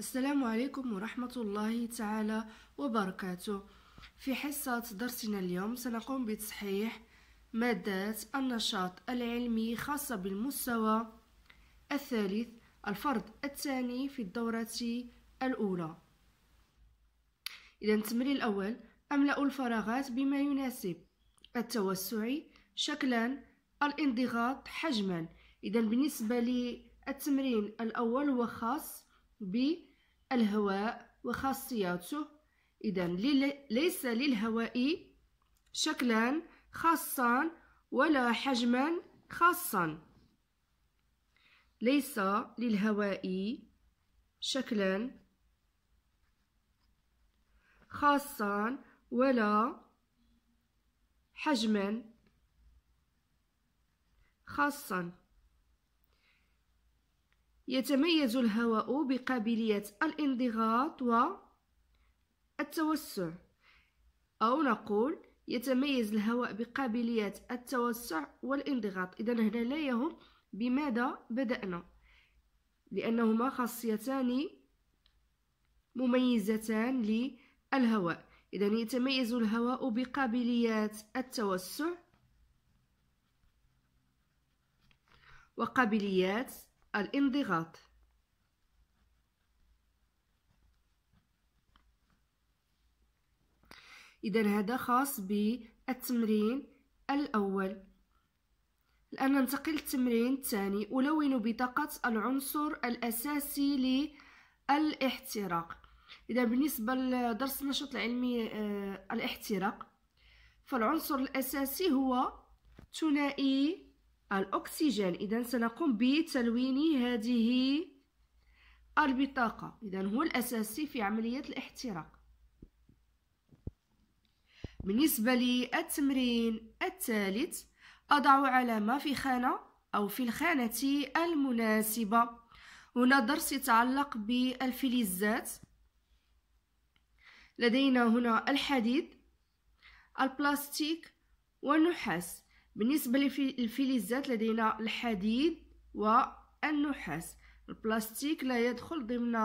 السلام عليكم ورحمة الله تعالى وبركاته في حصة درسنا اليوم سنقوم بتصحيح مادات النشاط العلمي خاصة بالمستوى الثالث الفرض الثاني في الدورة الأولى إذا التمرين الأول أملأ الفراغات بما يناسب التوسع شكلا الانضغاط حجما إذا بالنسبة للتمرين الأول هو خاص ب الهواء وخاصياته إذا ليس للهواء شكلا خاصا ولا حجما خاصا ليس للهواء شكلا خاصا ولا حجما خاصا يتميز الهواء بقابلية الانضغاط والتوسع أو نقول يتميز الهواء بقابلية التوسع والانضغاط إذا هنا لا يهم بماذا بدأنا لأنهما خاصيتان مميزتان للهواء إذا يتميز الهواء بقابلية التوسع وقابليات الانضغاط إذا هذا خاص بالتمرين الأول الآن ننتقل للتمرين الثاني ألون بطاقة العنصر الأساسي للاحتراق إذا بالنسبة لدرس النشاط العلمي آه، الاحتراق فالعنصر الأساسي هو ثنائي الأكسجين إذا سنقوم بتلوين هذه البطاقة إذا هو الأساسي في عملية الاحتراق بالنسبة للتمرين الثالث أضع علامة في خانة أو في الخانة المناسبة هنا درس يتعلق بالفلزات لدينا هنا الحديد البلاستيك والنحاس بالنسبة للفلزات لدينا الحديد والنحاس البلاستيك لا يدخل ضمن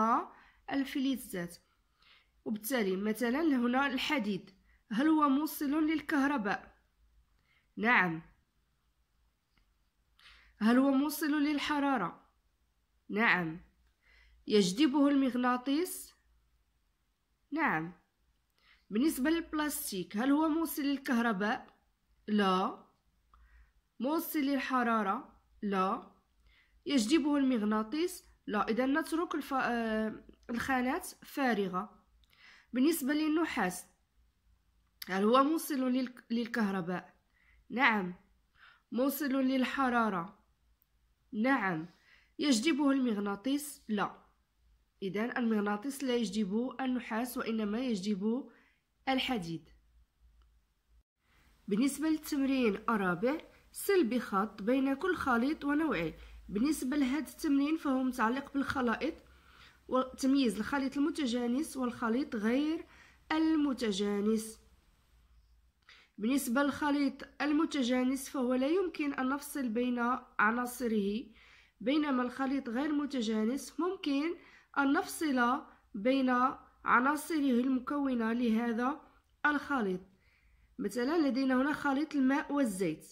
الفلزات وبالتالي مثلا هنا الحديد هل هو موصل للكهرباء نعم هل هو موصل للحرارة نعم يجذبه المغناطيس نعم بالنسبة للبلاستيك هل هو موصل للكهرباء لا موصل للحرارة لا يجذبه المغناطيس لا إذا نترك الف... آه، الخانات فارغة بالنسبة للنحاس هل هو موصل للك... للكهرباء نعم موصل للحرارة نعم يجذبه المغناطيس لا إذا المغناطيس لا يجذب النحاس وإنما يجذب الحديد بالنسبة للتمرين الرابع سلبي خط بين كل خليط ونوعه بالنسبة لهذا التمرين فهو متعلق بالخلائط وتمييز الخليط المتجانس والخليط غير المتجانس بالنسبة للخليط المتجانس فهو لا يمكن أن نفصل بين عناصره بينما الخليط غير متجانس ممكن أن نفصل بين عناصره المكونة لهذا الخليط مثلا لدينا هنا خليط الماء والزيت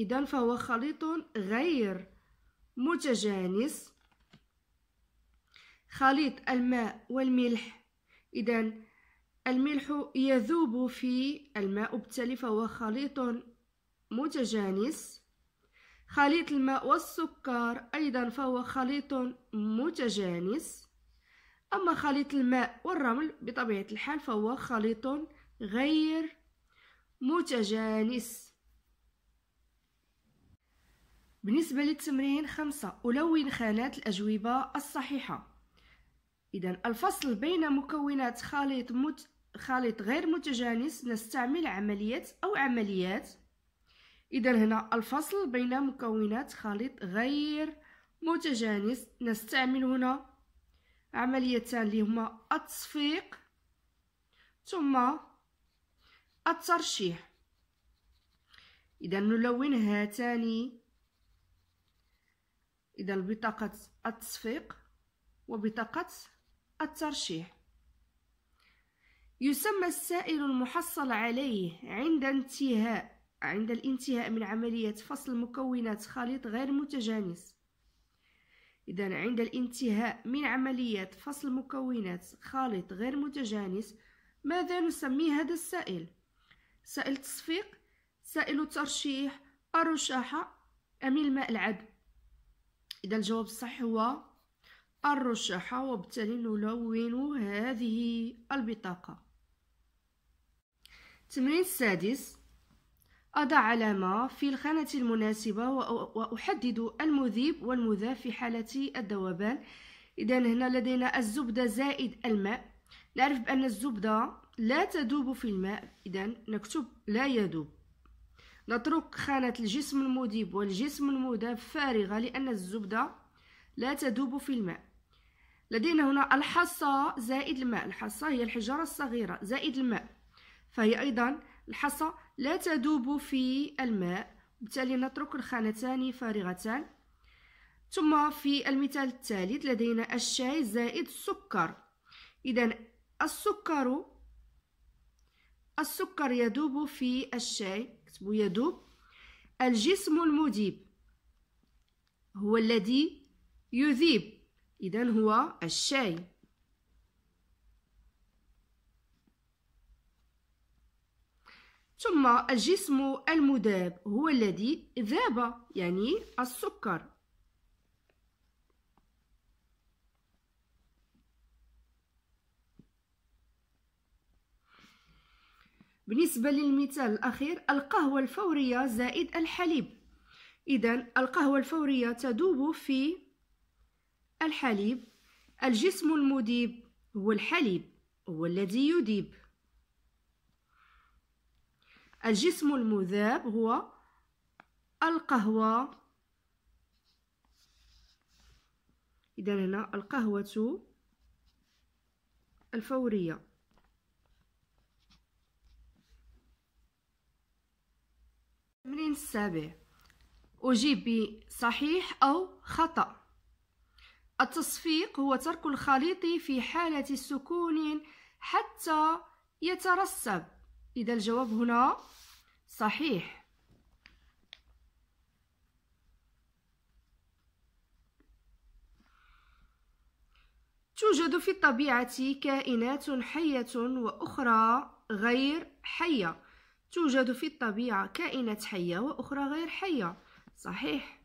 إذا فهو خليط غير متجانس خليط الماء والملح إذا الملح يذوب في الماء وبالتالي فهو خليط متجانس خليط الماء والسكر أيضا فهو خليط متجانس أما خليط الماء والرمل بطبيعة الحال فهو خليط غير متجانس بالنسبة للتمرين خمسة ألون خانات الأجوبة الصحيحة إذا الفصل بين مكونات خليط مت... خليط غير متجانس نستعمل عملية أو عمليات إذا هنا الفصل بين مكونات خليط غير متجانس نستعمل هنا عمليتان اللي هما التصفيق ثم الترشيح إذا نلون هاتان إذا بطاقة التصفيق وبطاقة الترشيح يسمى السائل المحصل عليه عند انتهاء عند الانتهاء من عملية فصل مكونات خليط غير متجانس إذا عند الانتهاء من عملية فصل مكونات خليط غير متجانس ماذا نسمي هذا السائل؟ سائل تصفيق، سائل ترشيح، الرشاحة أم الماء العذب؟ إذا الجواب الصح هو الرشاحة وبالتالي نلون هذه البطاقة التمرين السادس أضع علامة في الخانة المناسبة وأحدد المذيب والمذاب في حالة الذوبان إذا هنا لدينا الزبدة زائد الماء نعرف بأن الزبدة لا تذوب في الماء إذا نكتب لا يذوب نترك خانة الجسم المذيب والجسم المذاب فارغة لأن الزبدة لا تذوب في الماء لدينا هنا الحصى زائد الماء الحصى هي الحجارة الصغيرة زائد الماء فهي أيضا الحصى لا تذوب في الماء بالتالي نترك الخانتان فارغتان ثم في المثال الثالث لدينا الشاي زائد السكر إذا السكر السكر يذوب في الشاي كتبوا يدوب الجسم المذيب هو الذي يذيب إذا هو الشاي ثم الجسم المذاب هو الذي ذاب يعني السكر بالنسبة للمثال الأخير القهوة الفورية زائد الحليب إذا القهوة الفورية تذوب في الحليب الجسم المذيب هو الحليب هو الذي يذيب الجسم المذاب هو القهوة إذا هنا القهوة الفورية التمرين السابع أجيب بصحيح أو خطأ التصفيق هو ترك الخليط في حالة سكون حتى يترسب إذا الجواب هنا صحيح توجد في الطبيعة كائنات حية وأخرى غير حية توجد في الطبيعة كائنات حية وأخرى غير حية صحيح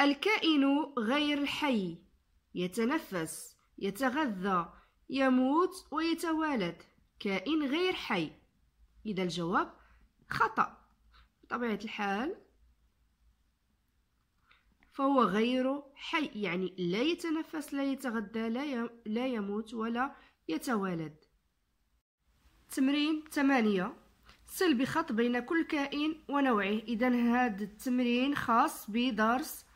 الكائن غير الحي يتنفس يتغذى يموت ويتوالد كائن غير حي إذا الجواب خطأ بطبيعة الحال فهو غير حي يعني لا يتنفس لا يتغذى لا يموت ولا يتوالد تمرين ثمانية سل بخط بين كل كائن ونوعه إذا هذا التمرين خاص بدرس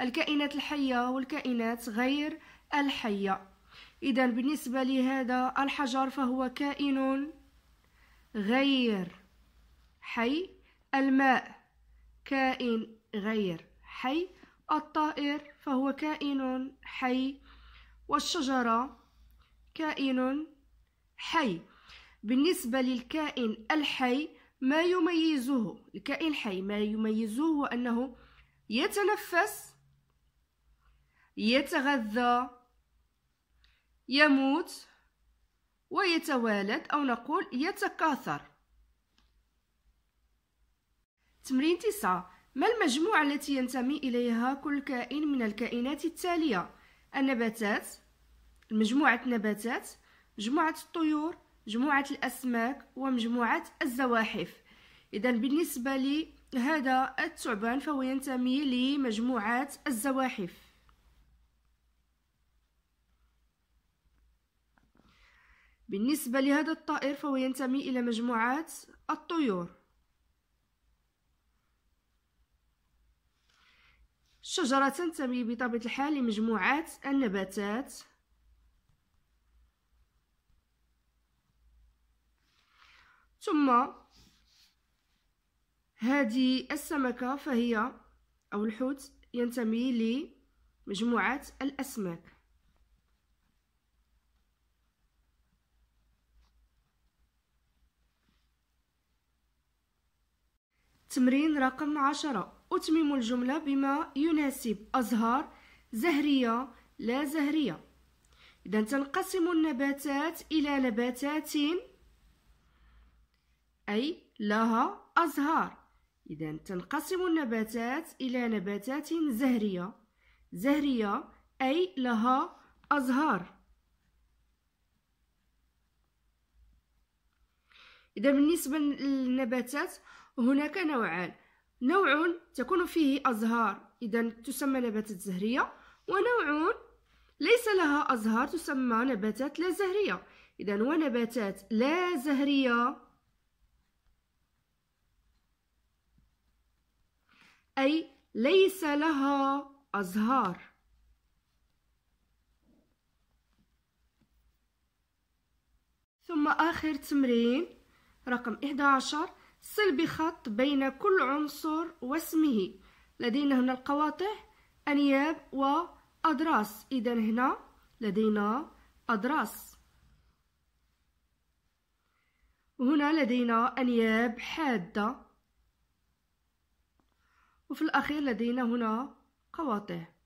الكائنات الحية والكائنات غير الحية إذا بالنسبة لهذا الحجر فهو كائن غير حي الماء كائن غير حي الطائر فهو كائن حي والشجرة كائن حي بالنسبة للكائن الحي ما يميزه الكائن الحي ما يميزه هو أنه يتنفس يتغذى يموت ويتوالد أو نقول يتكاثر تمرين تسعة ما المجموعة التي ينتمي إليها كل كائن من الكائنات التالية النباتات مجموعة النباتات، مجموعة الطيور مجموعة الأسماك ومجموعة الزواحف إذا بالنسبة هذا الثعبان فهو ينتمي لمجموعة الزواحف بالنسبة لهذا الطائر فهو ينتمي إلى مجموعة الطيور الشجرة تنتمي بطبيعة الحال لمجموعات النباتات ثم هذه السمكة فهي أو الحوت ينتمي لمجموعة الأسماك تمرين رقم عشرة أتمم الجملة بما يناسب أزهار زهرية لا زهرية إذا تنقسم النباتات إلى نباتات أي لها أزهار إذا تنقسم النباتات إلى نباتات زهرية زهرية أي لها أزهار إذا بالنسبة للنباتات هناك نوعان نوع تكون فيه أزهار إذا تسمى نباتات زهرية ونوع ليس لها أزهار تسمى نباتات لا زهرية إذا ونباتات لا زهرية أي ليس لها أزهار ثم آخر تمرين رقم 11 صل بخط بين كل عنصر واسمه لدينا هنا القواطع أنياب وأدراس إذا هنا لدينا أضراس وهنا لدينا أنياب حادة وفي الأخير لدينا هنا قواطع